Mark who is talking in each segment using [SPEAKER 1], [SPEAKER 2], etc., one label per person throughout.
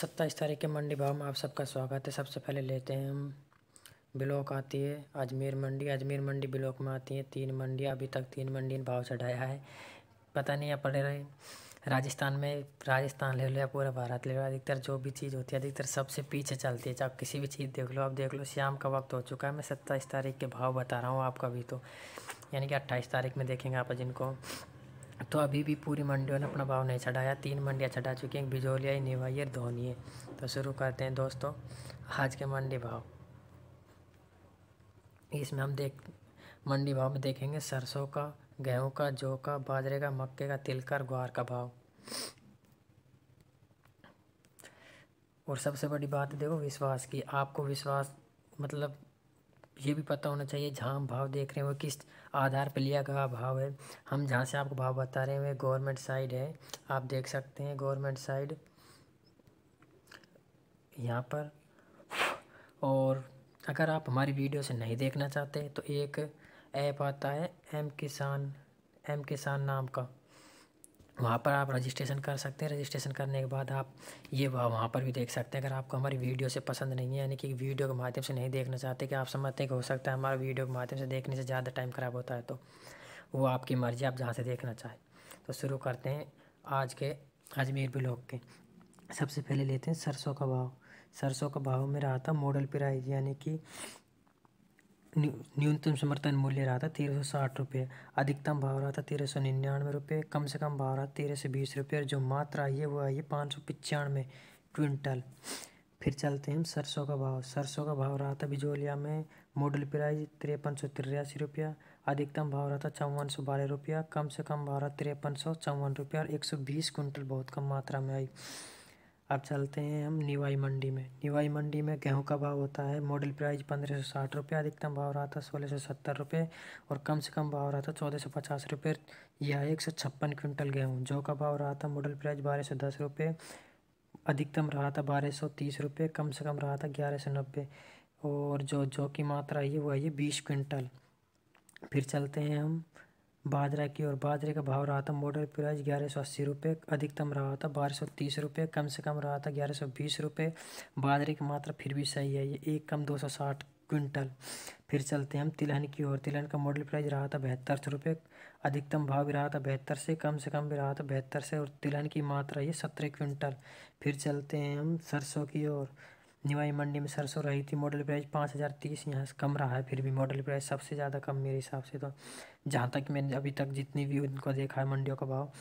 [SPEAKER 1] सत्ताईस तारीख के मंडी भाव में आप सबका स्वागत है सबसे पहले लेते हैं हम ब्लॉक आती है अजमेर मंडी अजमेर मंडी ब्लॉक में आती है तीन मंडी अभी तक तीन मंडी ने भाव चढ़ाया है पता नहीं आप रहे राजस्थान में राजस्थान ले लो या पूरा भारत ले लो अधिकतर जो भी चीज़ होती है अधिकतर सबसे पीछे चलती है चाहे किसी भी चीज़ देख लो आप देख लो शाम का वक्त हो चुका है मैं सत्ताईस तारीख के भाव बता रहा हूँ आपका भी तो यानी कि अट्ठाईस तारीख में देखेंगे आप जिनको तो अभी भी पूरी मंडियों ने अपना भाव नहीं चढ़ाया तीन मंडियाँ चढ़ा चुकी हैं बिजोलिया धोनी है तो शुरू करते हैं दोस्तों आज के मंडी भाव इसमें हम देख मंडी भाव में देखेंगे सरसों का गेहूं का जौ का बाजरे का मक्के का तिल का और ग्वार का भाव और सबसे बड़ी बात देखो विश्वास की आपको विश्वास मतलब ये भी पता होना चाहिए जहाँ हम भाव देख रहे हैं वो किस आधार पर लिया गया भाव है हम जहाँ से आपको भाव बता रहे हैं वह गवर्नमेंट साइड है आप देख सकते हैं गवर्नमेंट साइड यहाँ पर और अगर आप हमारी वीडियो से नहीं देखना चाहते तो एक ऐप आता है एम किसान एम किसान नाम का वहाँ पर आप रजिस्ट्रेशन कर सकते हैं रजिस्ट्रेशन करने के बाद आप ये वहाँ पर भी देख सकते हैं अगर आपको हमारी वीडियो से पसंद नहीं है यानी कि वीडियो के माध्यम से नहीं देखना चाहते कि आप समझते हैं कि हो सकता है हमारा वीडियो के माध्यम से देखने से ज़्यादा टाइम ख़राब होता है तो वो आपकी मर्ज़ी आप जहाँ से देखना चाहें तो शुरू करते हैं आज के अजमेर ब्लॉक के सबसे पहले लेते हैं सरसों का भाव सरसों का भाव में रहा था मॉडल प्राइज यानी कि न्यूनतम समर्थन मूल्य रहा था तेरह सौ साठ रुपये अधिकतम भाव रहा था तेरह सौ निन्यानवे रुपये कम से कम भाव रहा तेरह सौ बीस रुपये और जो मात्रा आई है वो आई है पाँच सौ पचानवे क्विंटल फिर चलते हैं सरसों का भाव सरसों का भाव रहा था बिजोलिया में मॉडल प्राइस तिरपन सौ तिरासी रुपया अधिकतम भाव रहा था चौवन सौ बारह रुपया कम से कम भाव रहा तिरपन सौ चौवन रुपया और एक सौ बीस क्विंटल बहुत कम मात्रा में आई अब चलते हैं हम निवाई मंडी में निवाई मंडी में गेहूं का भाव होता है मॉडल प्राइस पंद्रह सौ साठ रुपये अधिकतम भाव रहा था सोलह सौ सत्तर रुपये और कम से कम भाव रहा था चौदह सौ पचास रुपये या एक सौ छप्पन क्विंटल गेहूँ जौ का भाव रहा था मॉडल प्राइस बारह सौ दस रुपये अधिकतम रहा था बारह सौ तीस रुपये कम से कम रहा था ग्यारह सौ नब्बे और जो जौ की मात्रा है वो आई है बीस क्विंटल फिर चलते हैं हम बाजरा की ओर बाजरे का भाव रहा था मॉडल प्राइस ग्यारह सौ अस्सी रुपये अधिकतम रहा था बारह सौ तीस रुपये कम से कम रहा था ग्यारह सौ बीस रुपये बाजरे की मात्रा फिर भी सही है ये एक कम दो सौ साठ क्विंटल फिर चलते हैं हम तिलहन की ओर तिलहन का मॉडल प्राइस रहा था बहत्तर सौ रुपये अधिकतम भाव भी रहा था बहत्तर से कम से कम भी रहा था बहत्तर से और तिलहन की मात्रा ये सत्रह क्विंटल फिर चलते हैं हम सरसों की ओर निवाई मंडी में सरसों रही थी मॉडल प्राइस पाँच हज़ार तीस यहाँ से कम रहा है फिर भी मॉडल प्राइस सबसे ज़्यादा कम मेरे हिसाब से तो जहाँ तक मैंने अभी तक जितनी भी उनको देखा है मंडियों का भाव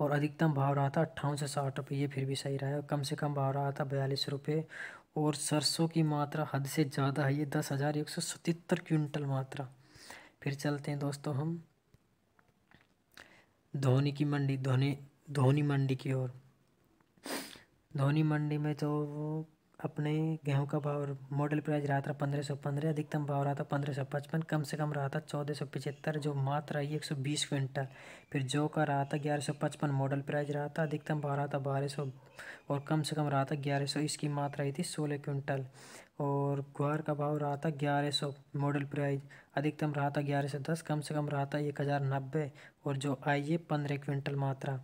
[SPEAKER 1] और अधिकतम भाव रहा था अट्ठावन से साठ रुपये ये फिर भी सही रहा है कम से कम भाव रहा था बयालीस रुपये और सरसों की मात्रा हद से ज़्यादा है ये दस हज़ार एक सौ सतहत्तर क्विंटल मात्रा फिर चलते हैं दोस्तों हम धोनी की मंडी धोनी धोनी मंडी की ओर धोनी मंडी में तो अपने गेहूं का भाव मॉडल प्राइस रहा था पंद्रह सौ पंद्रह अधिकतम भाव रहा था पंद्रह सौ पचपन कम से कम रहा था चौदह सौ पिछहत्तर जो मात्र आई एक सौ बीस क्विंटल फिर जो का रहा था ग्यारह सौ पचपन मॉडल प्राइस रहा था अधिकतम भाव रहा था बारह सौ और कम से कम रहा था ग्यारह सौ इसकी मात्रा आई थी सोलह क्विंटल और ग्वार का भाव रहा था ग्यारह सौ मॉडल प्राइस अधिकतम रहा था ग्यारह सौ दस कम से कम रहा था एक हज़ार नब्बे और जो आई है पंद्रह क्विंटल मात्रा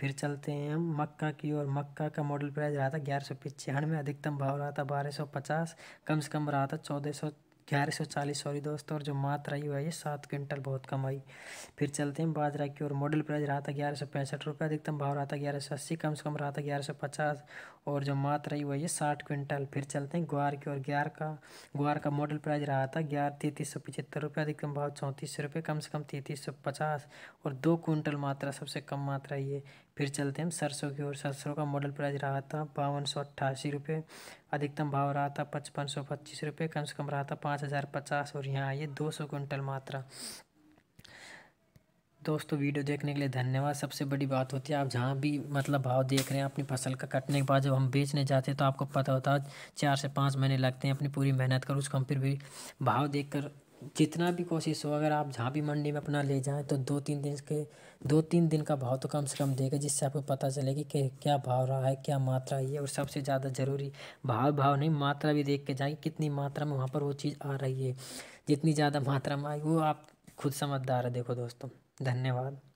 [SPEAKER 1] फिर चलते हैं हम मक्का की और मक्का का मॉडल प्राइस रहा था ग्यारह सौ पचानवे अधिकतम भाव रहा था बारह सौ पचास कम से कम रहा था चौदह सौ ग्यारह सौ चालीस सॉरी दोस्तों और जो मात्र ही हुआ ये सात क्विंटल बहुत कम आई फिर चलते हैं बाजरा की और मॉडल प्राइस रहा था ग्यारह सौ पैंसठ रुपये अधिकतम भाव रहा था ग्यारह सौ अस्सी कम से कम रहा था ग्यारह सौ पचास और जो मात्रा ही हुआ ये साठ क्विंटल फिर चलते हैं ग्वार की और ग्यारह का ग्वार का मॉडल प्राइस रहा था ग्यारह तैंतीस सौ पचहत्तर रुपये अधिकतम भाव चौंतीस सौ रुपये कम से कम तैंतीस सौ पचास और दो क्विंटल मात्रा सबसे कम मात्रा ये फिर चलते हैं सरसों की ओर सरसों का मॉडल प्राइस रहा था बावन सौ अट्ठासी रुपये अधिकतम भाव रहा था पचपन सौ पच्चीस रुपये कम से कम रहा था पाँच हज़ार पचास और यहाँ आइए दो सौ कुंटल मात्रा दोस्तों वीडियो देखने के लिए धन्यवाद सबसे बड़ी बात होती है आप जहाँ भी मतलब भाव देख रहे हैं अपनी फसल का कटने के बाद जब हम बेचने जाते हैं तो आपको पता होता है चार से पाँच महीने लगते हैं अपनी पूरी मेहनत कर उसको हम फिर भी भाव देख कर जितना भी कोशिश हो अगर आप जहाँ भी मंडी में अपना ले जाएँ तो दो तीन दिन के दो तीन दिन का भाव तो कम से कम देगा जिससे आपको पता चलेगी कि क्या भाव रहा है क्या मात्रा है और सबसे ज़्यादा ज़रूरी भाव भाव नहीं मात्रा भी देख के जाएँ कितनी मात्रा में वहाँ पर वो चीज़ आ रही है जितनी ज़्यादा मात्रा में आई वो आप खुद समझदार है देखो दोस्तों धन्यवाद